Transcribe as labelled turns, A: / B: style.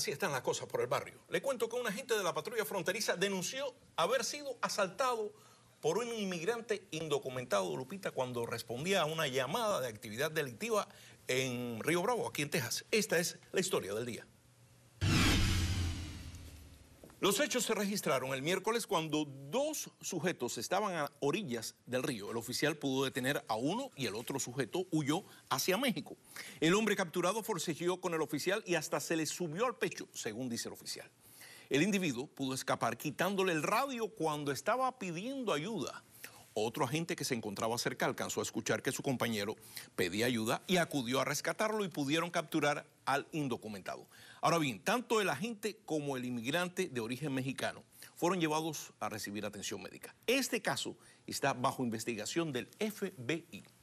A: Así están las cosas por el barrio. Le cuento que un agente de la patrulla fronteriza denunció haber sido asaltado por un inmigrante indocumentado, Lupita, cuando respondía a una llamada de actividad delictiva en Río Bravo, aquí en Texas. Esta es la historia del día. Los hechos se registraron el miércoles cuando dos sujetos estaban a orillas del río. El oficial pudo detener a uno y el otro sujeto huyó hacia México. El hombre capturado forcejeó con el oficial y hasta se le subió al pecho, según dice el oficial. El individuo pudo escapar quitándole el radio cuando estaba pidiendo ayuda. Otro agente que se encontraba cerca alcanzó a escuchar que su compañero pedía ayuda y acudió a rescatarlo y pudieron capturar al indocumentado. Ahora bien, tanto el agente como el inmigrante de origen mexicano fueron llevados a recibir atención médica. Este caso está bajo investigación del FBI.